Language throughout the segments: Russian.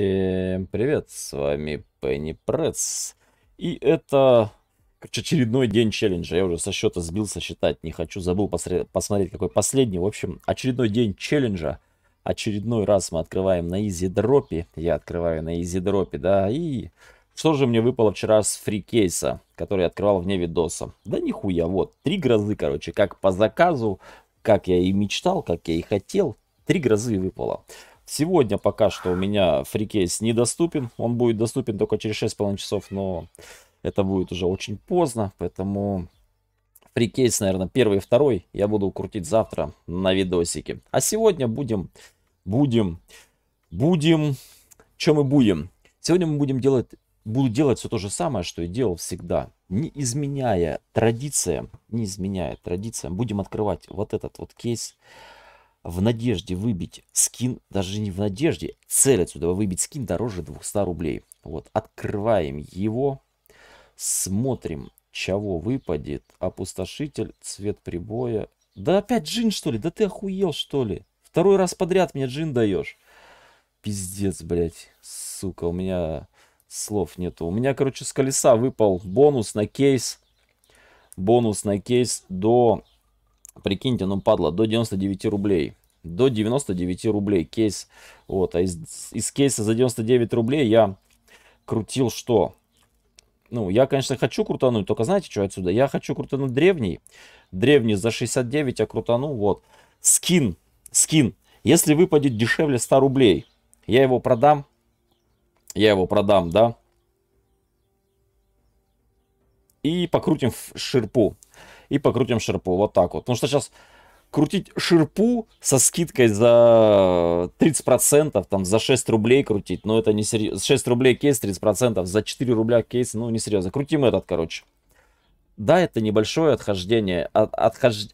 Всем привет, с вами Пенни Пресс. И это очередной день челленджа. Я уже со счета сбился считать, не хочу, забыл посре- посмотреть, какой последний. В общем, очередной день челленджа. Очередной раз мы открываем на изи дропе. Я открываю на изи дропе, да. И что же мне выпало вчера с фрикейса, который я открывал вне видоса? Да нихуя, вот, три грозы, короче, как по заказу, как я и мечтал, как я и хотел. Три грозы выпало. Сегодня пока что у меня фрикейс недоступен. Он будет доступен только через 6,5 часов, но это будет уже очень поздно. Поэтому фрикейс, наверное, первый и второй я буду крутить завтра на видосике. А сегодня будем, будем, будем, чем мы будем? Сегодня мы будем делать, буду делать все то же самое, что и делал всегда. Не изменяя традициям, не изменяя традициям, будем открывать вот этот вот кейс в надежде выбить скин, даже не в надежде, цель отсюда выбить скин дороже 200 рублей. Вот, открываем его, смотрим, чего выпадет. Опустошитель, цвет прибоя. Да опять джин, что ли? Да ты охуел, что ли? Второй раз подряд мне джин даешь. Пиздец, блядь, сука, у меня слов нету. У меня, короче, с колеса выпал бонус на кейс. Бонус на кейс до Прикиньте, ну падла, до 99 рублей до 99 рублей кейс. Вот, а из, из кейса за 99 рублей я крутил что? Ну, я, конечно, хочу крутануть, только знаете, что отсюда? Я хочу крутануть древний. Древний за 69 я крутану, вот. Скин, скин. Если выпадет дешевле 100 рублей, я его продам. Я его продам, да? И покрутим в ширпу. И покрутим ширпу, вот так вот. Потому что сейчас крутить ширпу со скидкой за 30%, там, за 6 рублей крутить, но это не серьезно. 6 рублей кейс, 30%, за 4 рубля кейс, ну, не серьезно. Крутим этот, короче. Да, это небольшое отхождение от, отхож...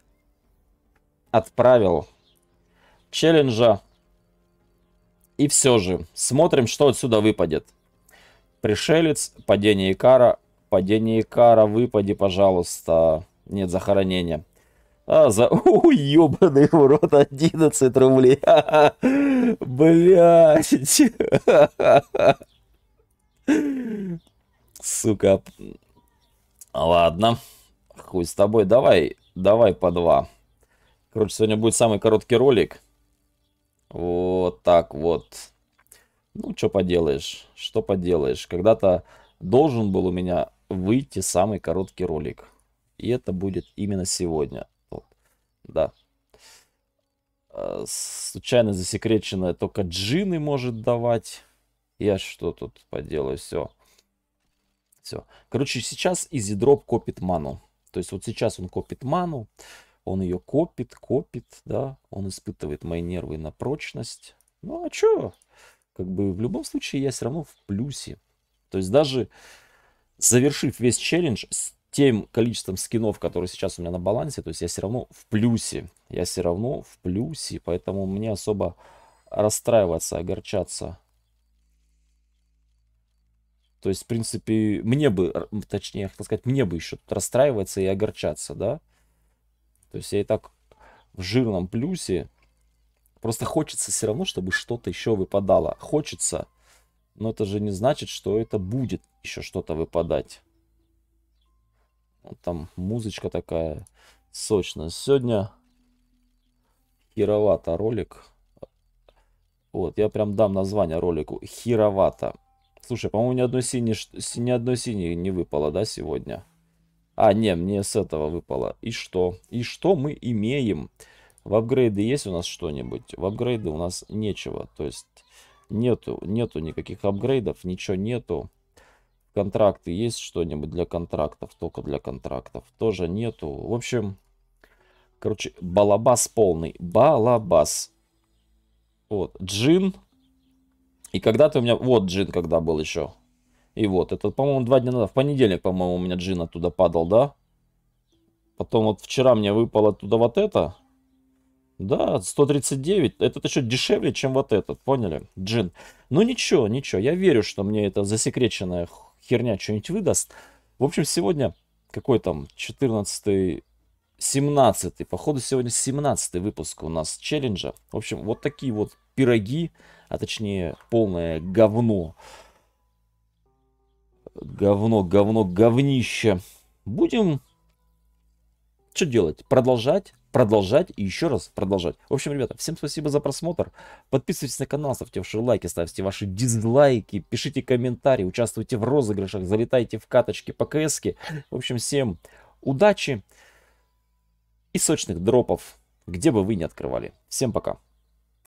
от правил челленджа. И все же, смотрим, что отсюда выпадет. Пришелец, падение Икара, падение Икара, выпади, пожалуйста. Нет, захоронения а за... О, ёбаный в рот, 11 рублей. блять, Сука. Ладно. Хуй с тобой. Давай, давай по два. Короче, сегодня будет самый короткий ролик. Вот так вот. Ну, что поделаешь, что поделаешь. Когда-то должен был у меня выйти самый короткий ролик. И это будет именно сегодня. Да. А, случайно засекреченное только джины может давать. Я что тут поделаю, все. Все. Короче, сейчас изидроп копит ману. То есть вот сейчас он копит ману. Он ее копит, копит, да. Он испытывает мои нервы на прочность. Ну а чё? Как бы в любом случае я все равно в плюсе. То есть даже завершив весь челлендж тем количеством скинов, которые сейчас у меня на балансе, то есть я все равно в плюсе. Я все равно в плюсе, поэтому мне особо расстраиваться, огорчаться. То есть, в принципе, мне бы, точнее, я хотел сказать, мне бы еще расстраиваться и огорчаться, да? То есть я и так в жирном плюсе. Просто хочется все равно, чтобы что-то еще выпадало. Хочется, но это же не значит, что это будет еще что-то выпадать. Там музычка такая сочная. Сегодня херовато ролик. Вот, я прям дам название ролику. Херовато. Слушай, по-моему, ни одной синей, ни одной синей не выпало, да, сегодня? А, не, мне с этого выпало. И что? И что мы имеем? В апгрейды есть у нас что-нибудь? В апгрейды у нас нечего. То есть нету, нету никаких апгрейдов, ничего нету. Контракты есть что-нибудь для контрактов? Только для контрактов. Тоже нету. В общем, короче, балабас полный. Балабас. Вот, джин. И когда-то у меня... Вот джин когда был еще. И вот, это, по-моему, два дня назад. В понедельник, по-моему, у меня джин оттуда падал, да? Потом вот вчера мне выпало оттуда вот это. Да, 139. Этот еще дешевле, чем вот этот, поняли? Джин. Ну ничего, ничего. Я верю, что мне это засекреченное херня что-нибудь выдаст. В общем, сегодня какой там 14 17 походу сегодня 17 выпуск у нас челленджа. В общем, вот такие вот пироги, а точнее полное говно. Говно, говно, говнище. Будем что делать? Продолжать продолжать и еще раз продолжать. В общем, ребята, всем спасибо за просмотр. Подписывайтесь на канал, ставьте ваши лайки, ставьте ваши дизлайки, пишите комментарии, участвуйте в розыгрышах, залетайте в каточки по кс В общем, всем удачи и сочных дропов, где бы вы ни открывали. Всем пока.